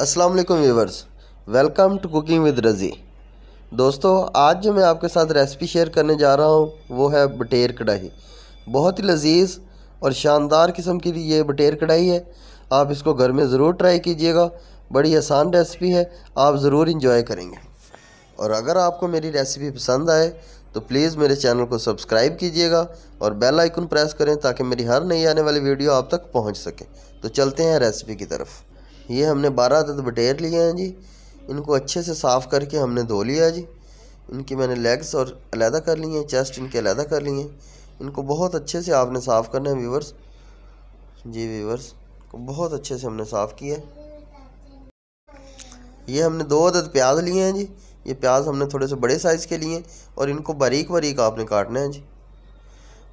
अस्सलाम वालेकुम viewers welcome to cooking with Razi दोस्तों आज जो मैं आपके साथ रेसिपी शेयर करने जा रहा हूँ वो है बटेर कढ़ाई बहुत ही लजीज और शानदार किस्म की ये बटेर कढ़ाई है आप इसको घर में ज़रूर ट्राई कीजिएगा बड़ी आसान रेसिपी है आप ज़रूर इंजॉय करेंगे और अगर आपको मेरी रेसिपी पसंद आए तो प्लीज़ मेरे चैनल को सब्सक्राइब कीजिएगा और बेल आइकन प्रेस करें ताकि मेरी हर नई आने वाली वीडियो आप तक पहुंच सके तो चलते हैं रेसिपी की तरफ ये हमने बारह अदद बटेर लिए हैं जी इनको अच्छे से साफ़ करके हमने धो लिया जी इनकी मैंने लेग्स और अलहदा कर लिए हैं चेस्ट इनके अलहदा कर लिए हैं इनको बहुत अच्छे से आपने साफ़ करना है व्यूवर्स जी व्यूवर्स को बहुत अच्छे से हमने साफ़ किया ये हमने दो अदद प्याज लिए हैं जी ये प्याज हमने थोड़े से बड़े साइज़ के लिए और इनको बारीक बारीक आपने काटना है जी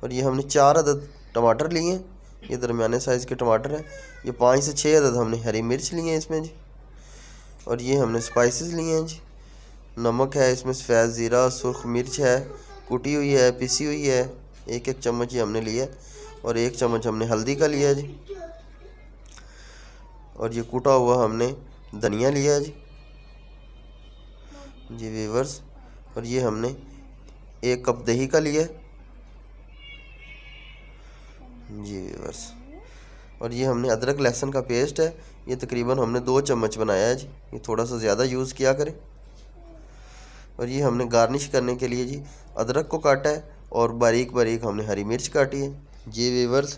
और ये हमने चार अदद टमाटर लिए हैं ये दरमियाने साइज़ के टमाटर हैं ये पाँच से छः अदद हमने हरी मिर्च ली है इसमें जी और ये हमने स्पाइसेस लिए हैं जी नमक है इसमें सफ़ेद ज़ीरा सुरख मिर्च है कुटी हुई है पिसी हुई है एक एक चम्मच ही हमने लिया और एक चम्मच हमने हल्दी का लिया जी और ये कुटा हुआ हमने धनिया लिया जी जी वीवर्स और ये हमने एक कप दही का लिया है जी वीवर्स और ये हमने अदरक लहसुन का पेस्ट है ये तकरीबन हमने दो चम्मच बनाया है जी ये थोड़ा सा ज़्यादा यूज़ किया करें और ये हमने गार्निश करने के लिए जी अदरक को काटा है और बारीक बारीक हमने हरी मिर्च काटी है जी वीवर्स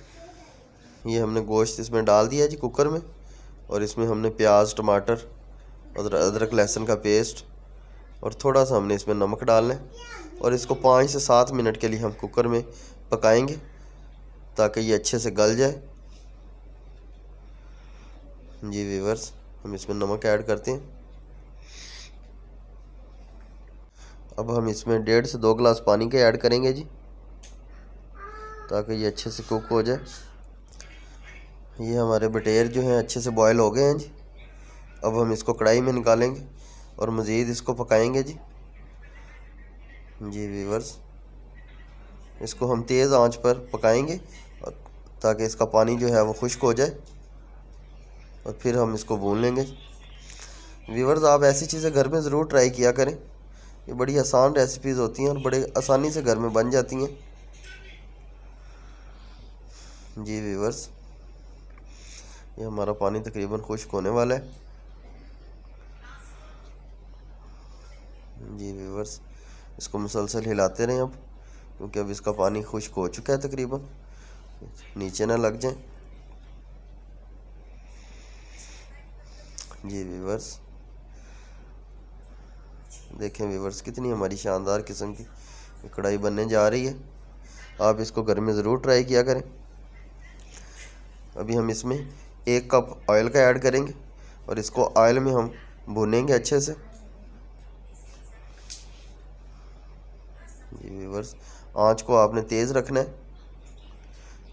ये हमने गोश्त इसमें डाल दिया जी कुकर में और इसमें हमने प्याज टमाटर और अदरक लहसुन का पेस्ट और थोड़ा सा हमने इसमें नमक डालना है और इसको पाँच से सात मिनट के लिए हम कुकर में पकाएंगे ताकि ये अच्छे से गल जाए जी वीवर्स हम इसमें नमक ऐड करते हैं अब हम इसमें डेढ़ से दो गिलास पानी के ऐड करेंगे जी ताकि ये अच्छे से कुक हो जाए ये हमारे बटेर जो हैं अच्छे से बॉयल हो गए हैं जी अब हम इसको कढ़ाई में निकालेंगे और मज़ीद इसको पकाएंगे जी जी वीवर्स इसको हम तेज़ आंच पर पकाएंगे ताकि इसका पानी जो है वो खुश्क हो जाए और फिर हम इसको भून लेंगे व्यूवर्स आप ऐसी चीज़ें घर में ज़रूर ट्राई किया करें ये बड़ी आसान रेसिपीज़ होती हैं और बड़े आसानी से घर में बन जाती हैं जी व्यूवर्स ये हमारा पानी तकरीबन खुश्क होने वाला है जी व्यूवर्स इसको मुसलसल हिलाते रहें अब क्योंकि अब इसका पानी खुश्क हो चुका है तकरीबन नीचे ना लग जाए जी व्यूवर्स देखें विवर्स कितनी हमारी शानदार किस्म की कढ़ाई बनने जा रही है आप इसको घर में ज़रूर ट्राई किया करें अभी हम इसमें एक कप ऑयल का ऐड करेंगे और इसको ऑयल में हम भुनेंगे अच्छे से जी व्यूवर्स आँच को आपने तेज़ रखना है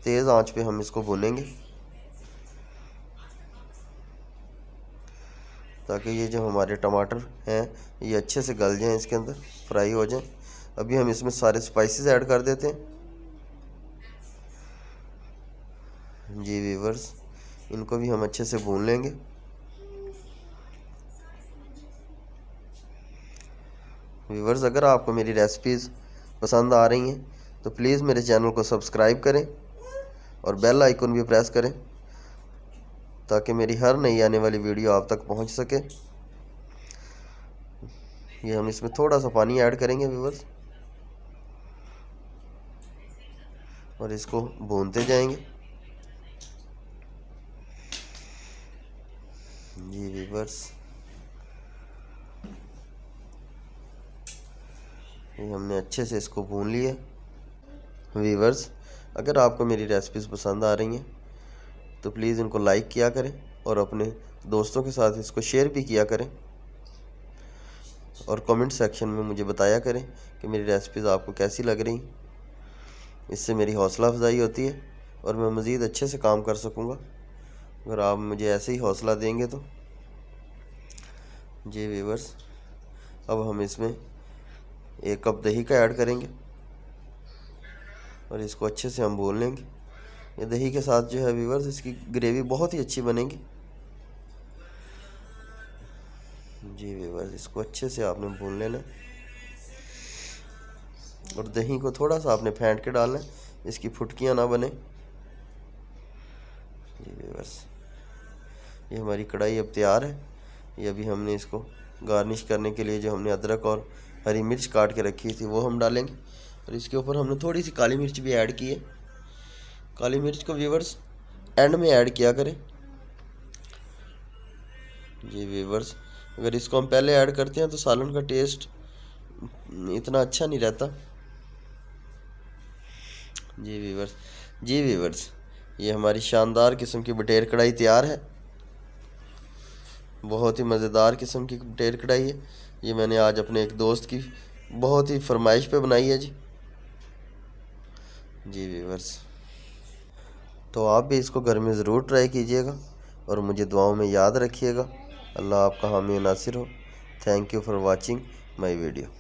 तेज़ आंच पे हम इसको भूनेंगे ताकि ये जो हमारे टमाटर हैं ये अच्छे से गल जाएं इसके अंदर फ्राई हो जाएं अभी हम इसमें सारे स्पाइसेस ऐड कर देते हैं जी वीवर्स इनको भी हम अच्छे से भून लेंगे वीवर्स अगर आपको मेरी रेसिपीज़ पसंद आ रही हैं तो प्लीज़ मेरे चैनल को सब्सक्राइब करें और बेल आइकन भी प्रेस करें ताकि मेरी हर नई आने वाली वीडियो आप तक पहुंच सके ये हम इसमें थोड़ा सा पानी ऐड करेंगे व्यूवर्स और इसको भूनते जाएंगे जी व्यूवर्स ये हमने अच्छे से इसको भून लिया वीवर्स अगर आपको मेरी रेसिपीज़ पसंद आ रही हैं तो प्लीज़ इनको लाइक किया करें और अपने दोस्तों के साथ इसको शेयर भी किया करें और कमेंट सेक्शन में मुझे बताया करें कि मेरी रेसिपीज़ आपको कैसी लग रही इससे मेरी हौसला अफजाई होती है और मैं मज़ीद अच्छे से काम कर सकूँगा अगर आप मुझे ऐसे ही हौसला देंगे तो जी वीवर्स अब हम इसमें एक कप दही का ऐड करेंगे और इसको अच्छे से हम भून लेंगे ये दही के साथ जो है व्यूवर्स इसकी ग्रेवी बहुत ही अच्छी बनेगी जी व्यूवर्स इसको अच्छे से आपने भून लेना और दही को थोड़ा सा आपने फेंट के डालना इसकी फुटकियाँ ना बने जी व्यूवर्स ये हमारी कढ़ाई अब तैयार है ये अभी हमने इसको गार्निश करने के लिए जो हमने अदरक और हरी मिर्च काट के रखी थी वो हम डालेंगे और इसके ऊपर हमने थोड़ी सी काली मिर्च भी ऐड की है काली मिर्च को व्यूवर्स एंड में ऐड किया करें जी व्यूवर्स अगर इसको हम पहले ऐड करते हैं तो सालन का टेस्ट इतना अच्छा नहीं रहता जी व्यूवर्स जी व्यूवर्स ये हमारी शानदार किस्म की बटेर कढ़ाई तैयार है बहुत ही मज़ेदार किस्म की बटेर कढ़ाई है ये मैंने आज अपने एक दोस्त की बहुत ही फरमाइश पे बनाई है जी जी वीवर्स तो आप भी इसको घर में ज़रूर ट्राई कीजिएगा और मुझे दुआओं में याद रखिएगा अल्लाह आपका हामी नासिर हो thank you for watching my video